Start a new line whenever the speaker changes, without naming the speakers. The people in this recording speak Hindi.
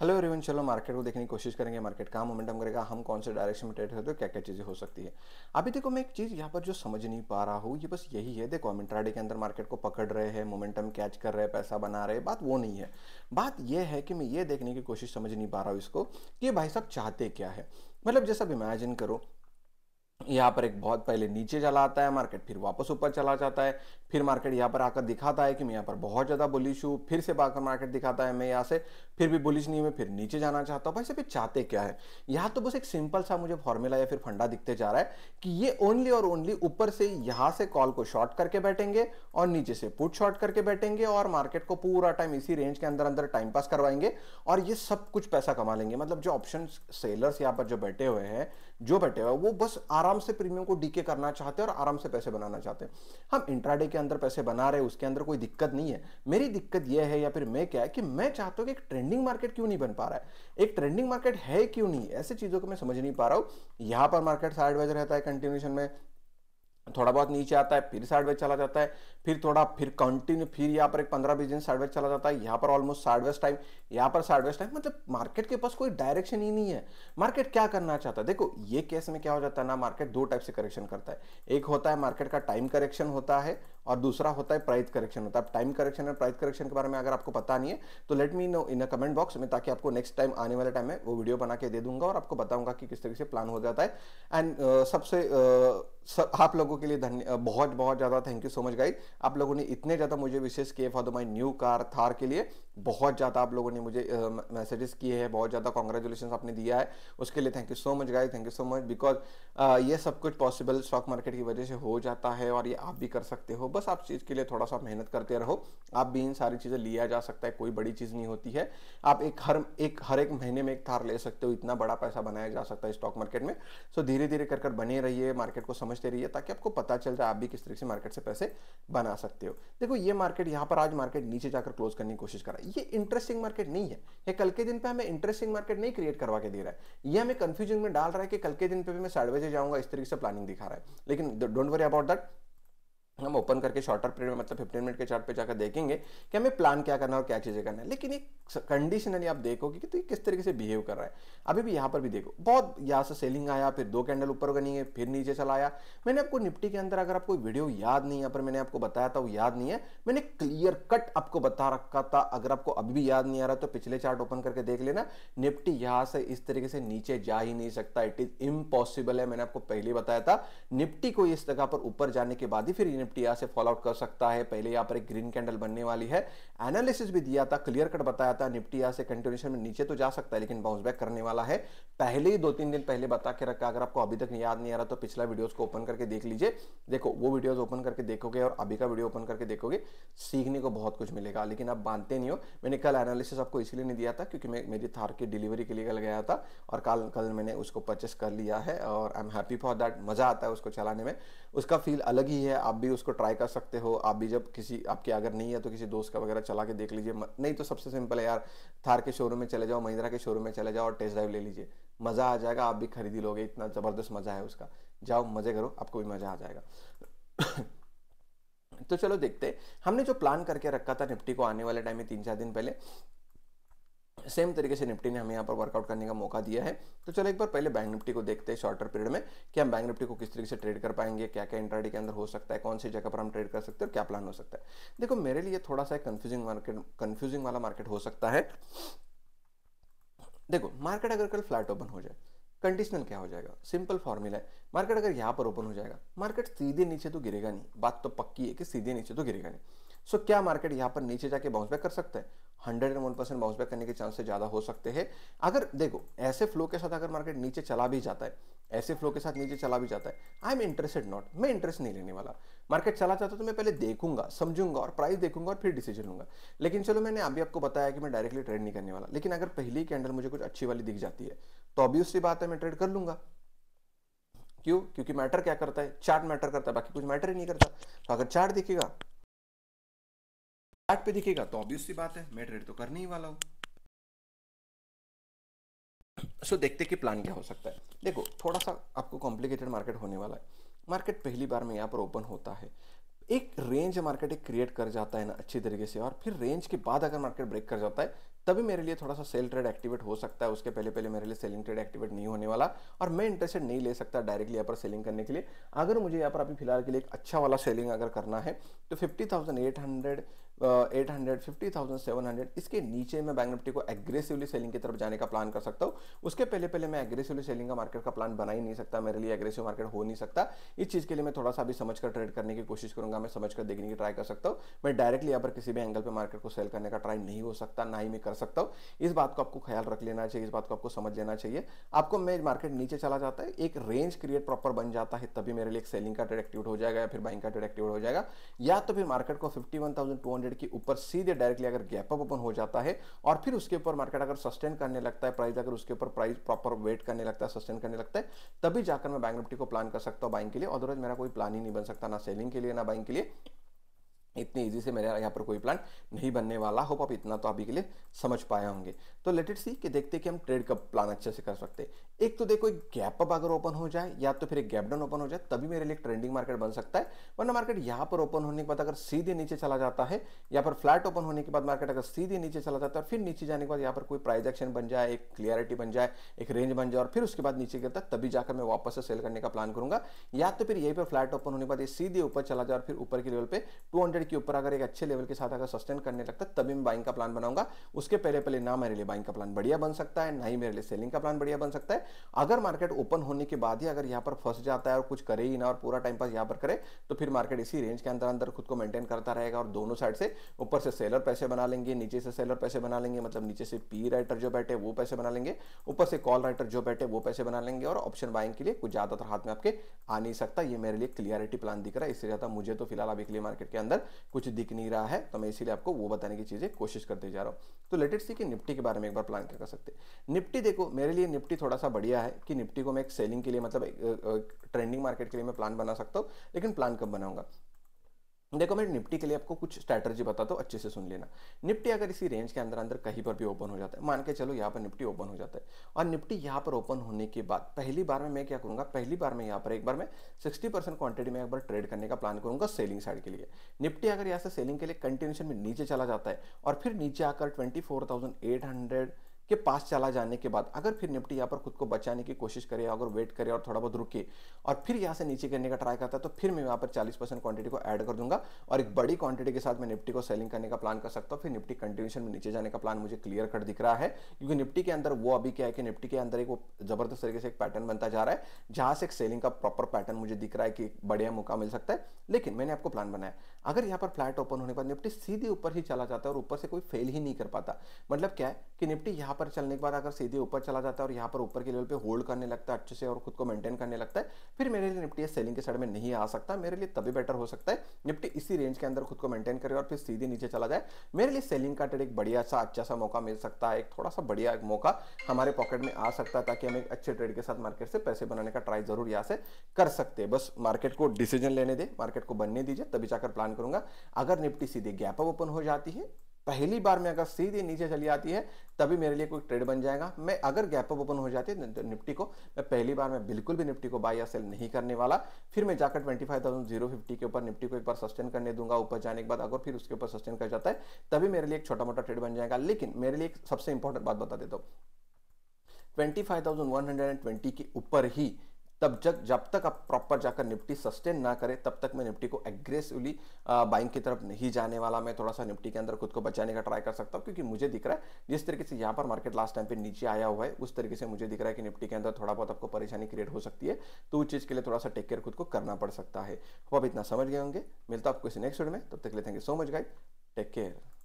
हेलो एवरीवन चलो मार्केट को देखने की कोशिश करेंगे मार्केट कहाँ मोमेंटम करेगा हम कौन से डायरेक्शन में ट्रेड करते हो क्या क्या चीज़ें हो सकती है अभी देखो मैं एक चीज़ यहाँ पर जो समझ नहीं पा रहा हूँ ये बस यही है देखो हम इंट्राडे के अंदर मार्केट को पकड़ रहे हैं मोमेंटम कैच कर रहे हैं पैसा बना रहे हैं बात वो नहीं है बात यह है कि मैं ये देखने की कोशिश समझ नहीं पा रहा हूँ इसको कि भाई साहब चाहते क्या है मतलब जैसा इमेजिन करो यहाँ पर एक बहुत पहले नीचे चला आता है मार्केट फिर वापस ऊपर चला जाता है फिर मार्केट यहाँ पर आकर दिखाता है कि मैं यहाँ पर बहुत ज़्यादा बुलिश हूँ फिर से आकर मार्केट दिखाता है मैं यहाँ से फिर भी बुलिश नहीं मैं फिर नीचे जाना चाहता हूँ भाई सब चाहते क्या है यहाँ तो बस एक सिंपल सा मुझे फॉर्मूला या फिर फंडा दिखते जा रहा है कि ये ओनली और ओनली ऊपर से यहाँ से कॉल को शॉर्ट करके बैठेंगे और नीचे से पुट शॉर्ट करके बैठेंगे और मार्केट को पूरा टाइम इसी रेंज के अंदर अंदर टाइम पास करवाएंगे और ये सब कुछ पैसा कमा लेंगे मतलब जो ऑप्शन सेलर्स यहाँ पर जो बैठे हुए हैं जो बैठे हुए वो बस आराम से प्रीमियम को डीके करना चाहते हैं और आराम से पैसे बनाना चाहते हैं हम इंट्राडे के अंदर पैसे बना रहे हैं उसके अंदर कोई दिक्कत नहीं है मेरी दिक्कत यह है या फिर मैं क्या है कि मैं चाहता हूँ कि एक ट्रेंडिंग मार्केट क्यों नहीं बन पा रहा है एक ट्रेंडिंग मार्केट है क्यों नहीं ऐसी चीज़ों को मैं समझ नहीं पा रहा हूँ यहाँ पर मार्केट साइडवाइज रहता है कंटिन्यूशन में थोड़ा बहुत नीचे आता है फिर साइडवेज चला जाता है फिर थोड़ा फिर कंटिन्यू फिर यहाँ पर एक पंद्रह बीस दिन साइडवेज चला जाता है यहाँ पर ऑलमोस्ट साइडवेज टाइम यहाँ पर साइडवेज टाइम मतलब मार्केट के पास कोई डायरेक्शन ही नहीं है मार्केट क्या करना चाहता है देखो ये केस में क्या हो जाता है ना मार्केट दो टाइप से करेक्शन करता है एक होता है मार्केट का टाइम करेक्शन होता है और दूसरा होता है प्राइस करेक्शन होता है टाइम करेक्शन और प्राइस करेक्शन के बारे में अगर आपको पता नहीं है तो let me know in a comment box में ताकि आपको नेक्स्ट टाइम आने वाले टाइम में वो वीडियो बना के दे दूंगा और आपको बताऊंगा कि किस तरीके से प्लान हो जाता है एंड uh, सबसे uh, सब आप लोगों के लिए धन्य बहुत बहुत ज़्यादा thank you so much guys आप लोगों ने इतने ज़्यादा मुझे विशेष किए for the my new car Thar के लिए बहुत ज़्यादा आप लोगों ने मुझे मैसेजेस किए हैं बहुत ज़्यादा कॉन्ग्रेचुलेशन आपने दिया है उसके लिए thank you so much guys thank you so much because ये सब कुछ पॉसिबल स्टॉक मार्केट की वजह से हो जाता है और ये आप भी कर सकते हो हो बस आप चीज़ के लिए थोड़ा सा मेहनत करते रहो आप भी इन सारी चीज़ें लिया जा सकता है कोई बड़ी चीज़ नहीं होती है आप एक हर एक हर एक महीने में एक थार ले सकते हो इतना बड़ा पैसा बनाया जा सकता है स्टॉक मार्केट में सो धीरे धीरे कर कर बने रहिए मार्केट को समझते रहिए ताकि आपको पता चल जाए आप भी किस तरीके से मार्केट से पैसे बना सकते हो देखो ये मार्केट यहाँ पर आज मार्केट नीचे जाकर क्लोज करने की कोशिश कर रहा है ये इंटरेस्टिंग मार्केट नहीं है ये कल के दिन पे हमें इंटरेस्टिंग मार्केट नहीं क्रिएट करवा के दे रहा है ये हमें कंफ्यूजन में डाल रहा है कि कल के दिन पे मैं साढ़े बजे जाऊंगा इस तरीके से प्लानिंग दिखा रहा है लेकिन डोंट वरी अबाउट दैट हम ओपन करके शॉर्टर पीरियड में मतलब फिफ्टीन मिनट के चार्ट पे जाकर देखेंगे कि हमें प्लान क्या करना है और क्या चीज़ें करना है लेकिन एक कंडीशनली आप देखोगे कि तो ये किस तरीके से बिहेव कर रहा है अभी भी यहाँ पर भी देखो बहुत यहाँ से सेलिंग आया फिर दो कैंडल ऊपर है फिर नीचे चला आया मैंने आपको निपटी के अंदर अगर आपको वीडियो याद नहीं है पर मैंने आपको बताया था वो याद नहीं है मैंने क्लियर कट आपको बता रखा था अगर आपको अभी भी याद नहीं आ रहा तो पिछले चार्ट ओपन करके देख लेना निपटी यहाँ से इस तरीके से नीचे जा ही नहीं सकता इट इज इम्पॉसिबल है मैंने आपको पहले बताया था निपटी को इस जगह पर ऊपर जाने के बाद ही फिर निफ्टी यहाँ से फॉल आउट कर सकता है पहले यहाँ पर एक ग्रीन कैंडल बनने वाली है एनालिसिस भी दिया था क्लियर कट बताया था निफ्टी यहाँ से कंटिन्यूशन में नीचे तो जा सकता है लेकिन बाउंस बैक करने वाला है पहले ही दो तीन दिन पहले बता के रखा अगर आपको अभी तक याद नहीं आ रहा तो पिछला वीडियोज को ओपन करके देख लीजिए देखो वो वीडियोज ओपन करके देखोगे और अभी का वीडियो ओपन करके देखोगे सीखने को बहुत कुछ मिलेगा लेकिन आप मानते नहीं हो मैंने कल एनालिसिस आपको इसलिए नहीं दिया था क्योंकि मैं मेरी थार की डिलीवरी के लिए कल गया था और कल कल मैंने उसको परचेस कर लिया है और I am happy for that मज़ा आता है उसको चलाने में उसका फील अलग ही है आप भी उसको ट्राई कर सकते हो आप भी जब किसी आपके अगर नहीं है तो किसी दोस्त का वगैरह चला के देख लीजिए नहीं तो सबसे सिंपल है यार थार के शोरूम में चले जाओ महिंद्रा के शोरूम में चले जाओ और टेस्ट ड्राइव ले लीजिए मज़ा आ जाएगा आप भी खरीदी लोगे इतना ज़बरदस्त मज़ा है उसका जाओ मज़े करो आपको भी मज़ा आ जाएगा तो चलो देखते हमने जो प्लान करके रखा था निफ्टी को आने वाले टाइम में तीन चार दिन पहले सेम तरीके से निफ्टी ने हमें यहाँ पर वर्कआउट करने का मौका दिया है तो चलो एक बार पहले बैंक निफ्टी को देखते हैं शॉर्टर पीरियड में कि हम बैंक निफ्टी को किस तरीके से ट्रेड कर पाएंगे क्या क्या इंटरडे के अंदर हो सकता है कौन सी जगह पर हम ट्रेड कर सकते हैं और क्या प्लान हो सकता है देखो मेरे लिए थोड़ा सा कन्फ्यूजिंग मार्केट कन्फ्यूजिंग वाला मार्केट हो सकता है देखो मार्केट अगर कल फ्लैट ओपन हो जाए कंडीशनल क्या हो जाएगा सिंपल फॉर्मूला है मार्केट अगर यहाँ पर ओपन हो जाएगा मार्केट सीधे नीचे तो गिरेगा नहीं बात तो पक्की है कि सीधे नीचे तो गिरेगा नहीं सो so, क्या मार्केट यहाँ पर नीचे जाके बाउंस बैक कर सकता है hundred and one percent bounce back करने के चांसेस ज़्यादा हो सकते हैं अगर देखो ऐसे फ्लो के साथ अगर मार्केट नीचे चला भी जाता है ऐसे फ्लो के साथ नीचे चला भी जाता है आई एम इंटरेस्टेड नॉट मैं इंटरेस्ट नहीं लेने वाला मार्केट चला जाता तो मैं पहले देखूंगा समझूंगा और प्राइस देखूंगा और फिर डिसीजन लूंगा लेकिन चलो मैंने अभी आपको बताया कि मैं डायरेक्टली ट्रेड नहीं करने वाला लेकिन अगर पहली कैंडल मुझे कुछ अच्छी वाली दिख जाती है तो ऑब्वियसली बात है मैं ट्रेड कर लूंगा क्यों क्योंकि मैटर क्या करता है चार्ट मैटर करता है बाकी कुछ मैटर ही नहीं करता तो अगर चार्ट दिखेगा चार्ट पे दिखेगा तो ऑब्वियस सी बात है मैं ट्रेड तो करने ही वाला हूं सो so, देखते कि प्लान क्या हो सकता है देखो थोड़ा सा आपको कॉम्प्लिकेटेड मार्केट होने वाला है मार्केट पहली बार में यहाँ पर ओपन होता है एक रेंज मार्केट एक क्रिएट कर जाता है ना अच्छी तरीके से और फिर रेंज के बाद अगर मार्केट ब्रेक कर जाता है तभी मेरे लिए थोड़ा सा सेल ट्रेड एक्टिवेट हो सकता है उसके पहले पहले मेरे लिए सेलिंग ट्रेड एक्टिवेट नहीं होने वाला और मैं इंटरेस्टेड नहीं ले सकता डायरेक्टली यहाँ पर सेलिंग करने के लिए अगर मुझे यहाँ पर अभी फिलहाल के लिए एक अच्छा वाला सेलिंग अगर करना है तो fifty eight hundred fifty thousand seven hundred इसके नीचे मैं बैंक निफ्टी को एग्रेसिवली सेलिंग की तरफ जाने का प्लान कर सकता हूँ उसके पहले पहले मैं एग्रेसिवली सेलिंग का मार्केट का प्लान बना ही नहीं सकता मेरे लिए एग्रेसिव मार्केट हो नहीं सकता इस चीज़ के लिए मैं थोड़ा सा अभी समझ कर ट्रेड करने की कोशिश करूंगा मैं समझ कर देखने की ट्राई कर सकता हूँ मैं डायरेक्टली यहाँ पर किसी भी एंगल पर मार्केट को सेल करने का ट्राई नहीं हो सकता ना ही मैं कर सकता हूँ इस बात को आपको ख्याल रख लेना चाहिए इस बात को आपको समझ लेना चाहिए आपको मैं मार्केट नीचे चला जाता है एक रेंज क्रिएट प्रॉपर बन जाता है तभी मेरे लिए एक सेलिंग का ट्रेड एक्टिव हो जाएगा या फिर बाइंग का ट्रेड एक्टिव हो जाएगा या तो फिर मार्केट को fifty one thousand two hundred hundred के ऊपर सीधे डायरेक्टली अगर गैप अप ओपन हो जाता है और फिर उसके ऊपर मार्केट अगर सस्टेन करने लगता है प्राइस अगर उसके ऊपर प्राइस प्रॉपर वेट करने लगता है सस्टेन करने लगता है तभी जाकर मैं बैंक निफ्टी को प्लान कर सकता हूँ बाइंग के लिए अदरवाइज मेरा कोई प्लान ही नहीं बन सकता ना सेलिंग के लिए ना बाइंग के लिए इतने इजी से मेरा यहाँ पर कोई प्लान नहीं बनने वाला होप आप इतना तो अभी के लिए समझ पाए होंगे तो लेट इट सी कि देखते हैं कि हम ट्रेड का प्लान अच्छे से कर सकते हैं एक तो देखो एक गैप अप अगर ओपन हो जाए या तो फिर एक गैप डाउन ओपन हो जाए तभी मेरे लिए ट्रेंडिंग मार्केट बन सकता है वरना मार्केट यहाँ पर ओपन होने के बाद अगर सीधे नीचे चला जाता है या पर फ्लैट ओपन होने के बाद मार्केट अगर सीधे नीचे चला जाता है फिर नीचे जाने के बाद यहाँ पर कोई प्राइज एक्शन बन जाए एक क्लियरिटी बन जाए एक रेंज बन जाए और फिर उसके बाद नीचे गिरता तभी जाकर मैं वापस से सेल करने का प्लान करूंगा या तो फिर यही पर फ्लैट ओपन होने के बाद सीधे ऊपर चला जाए और फिर ऊपर के लेवल पर टू के ऊपर अगर एक अच्छे लेवल के साथ अगर सस्टेन करने लगता है तभी मैं बाइंग का प्लान बनाऊंगा उसके पहले पहले ना मेरे लिए बाइंग का प्लान बढ़िया बन सकता है ना ही मेरे लिए सेलिंग का प्लान बढ़िया बन सकता है अगर मार्केट ओपन होने के बाद ही अगर यहाँ पर फंस जाता है और कुछ करे ही ना और पूरा टाइम पास यहाँ पर करे तो फिर मार्केट इसी रेंज के अंदर अंदर खुद को मेंटेन करता रहेगा और दोनों साइड से ऊपर से सेलर पैसे बना लेंगे नीचे से सेलर पैसे बना लेंगे मतलब नीचे से पी राइटर जो बैठे वो पैसे बना लेंगे ऊपर से कॉल राइटर जो बैठे वो पैसे बना लेंगे और ऑप्शन बाइंग के लिए कुछ ज़्यादातर हाथ में आपके आ नहीं सकता ये मेरे लिए क्लियरिटी प्लान दिख रहा है इससे ज़्यादा मुझे तो फिलहाल अभी के लिए मार्केट के अंदर कुछ दिख नहीं रहा है तो मैं इसीलिए आपको वो बताने की चीज़ें कोशिश करते जा रहा हूँ तो लेटेट सी कि निफ्टी के बारे में एक बार प्लान क्या कर सकते हैं निफ्टी देखो मेरे लिए निफ्टी थोड़ा सा बढ़िया है कि निफ्टी को मैं एक सेलिंग के लिए मतलब ट्रेंडिंग मार्केट के लिए मैं प्लान बना सकता हूँ लेकिन प्लान कब बनाऊंगा देखो मैं निफ्टी के लिए आपको कुछ स्ट्रैटर्जी बताता हूँ अच्छे से सुन लेना निफ्टी अगर इसी रेंज के अंदर अंदर कहीं पर भी ओपन हो जाता है मान के चलो यहाँ पर निफ्टी ओपन हो जाता है और निफ्टी यहाँ पर ओपन होने के बाद पहली बार में मैं क्या करूँगा पहली बार में यहाँ पर एक बार मैं सिक्सटी परसेंट क्वांटिटी में एक बार ट्रेड करने का प्लान करूंगा सेलिंग साइड के लिए निफ्टी अगर यहाँ से सेलिंग के लिए कंटिन्यूशन में नीचे चला जाता है और फिर नीचे आकर twenty four thousand eight hundred के पास चला जाने के बाद अगर फिर निपटी यहाँ पर खुद को बचाने की कोशिश करे अगर वेट करे और थोड़ा बहुत रुके और फिर यहाँ से नीचे करने का ट्राई करता है तो फिर मैं यहाँ पर 40 परसेंट क्वांटिटी को ऐड कर दूंगा और एक बड़ी क्वांटिटी के साथ मैं निफ्टी को सेलिंग करने का प्लान कर सकता हूँ फिर निफ्टी कंटिन्यूशन में नीचे जाने का प्लान मुझे क्लियर कट दिख रहा है क्योंकि निफ्टी के अंदर वो अभी क्या है कि निफ्टी के अंदर एक जबरदस्त तरीके से एक पैटर्न बनता जा रहा है जहाँ से एक सेलिंग का प्रॉपर पैटर्न मुझे दिख रहा है कि बढ़िया मौका मिल सकता है लेकिन मैंने आपको प्लान बनाया अगर यहाँ पर फ्लैट ओपन होने के बाद निफ्टी सीधे ऊपर ही चला जाता है और ऊपर से कोई फेल ही नहीं कर पाता मतलब क्या है कि निफ्टी यहाँ पर चलने के बाद अगर सीधे ऊपर चला जाता है और यहाँ पर ऊपर के लेवल पे होल्ड करने लगता है अच्छे से और खुद को मेंटेन करने लगता है फिर मेरे लिए निफ्टी सेलिंग के साइड में नहीं आ सकता मेरे लिए तभी बेटर हो सकता है निफ्टी इसी रेंज के अंदर खुद को मेंटेन करे और फिर सीधे नीचे चला जाए मेरे लिए सेलिंग का ट्रेड एक बढ़िया सा अच्छा सा मौका मिल सकता है एक थोड़ा सा बढ़िया एक मौका हमारे पॉकेट में आ सकता है ताकि हम एक अच्छे ट्रेड के साथ मार्केट से पैसे बनाने का ट्राई जरूर यहाँ से कर सकते हैं बस मार्केट को डिसीजन लेने दे मार्केट को बनने दीजिए तभी जाकर प्लान करूंगा अगर निफ्टी सीधे गैप अप ओपन हो जाती है पहली बार में अगर सीधे नीचे चली आती है तभी मेरे लिए कोई ट्रेड बन जाएगा मैं अगर गैप अप ओपन हो जाती है तो निफ्टी को मैं पहली बार मैं बिल्कुल भी निफ्टी को बाय या सेल नहीं करने वाला फिर मैं जाकर twenty five thousand zero fifty के ऊपर निफ्टी को एक बार सस्टेन करने दूंगा ऊपर जाने के बाद अगर फिर उसके ऊपर सस्टेन कर जाता है तभी मेरे लिए एक छोटा मोटा ट्रेड बन जाएगा लेकिन मेरे लिए सबसे इंपॉर्टेंट बात बता देता हूँ ट्वेंटी के ऊपर ही तब जब जब तक आप प्रॉपर जाकर निफ्टी सस्टेन ना करें तब तक मैं निफ्टी को एग्रेसिवली बाइंग की तरफ नहीं जाने वाला मैं थोड़ा सा निफ्टी के अंदर खुद को बचाने का ट्राई कर सकता हूँ क्योंकि मुझे दिख रहा है जिस तरीके से यहाँ पर मार्केट लास्ट टाइम पे नीचे आया हुआ है उस तरीके से मुझे दिख रहा है कि निफ्टी के अंदर थोड़ा बहुत आपको परेशानी क्रिएट हो सकती है तो उस चीज़ के लिए थोड़ा सा टेक केयर खुद को करना पड़ सकता है आप इतना समझ गए होंगे मिलता आपको इस नेक्स्ट वीडियो में तब तक ले thank you so much guys take care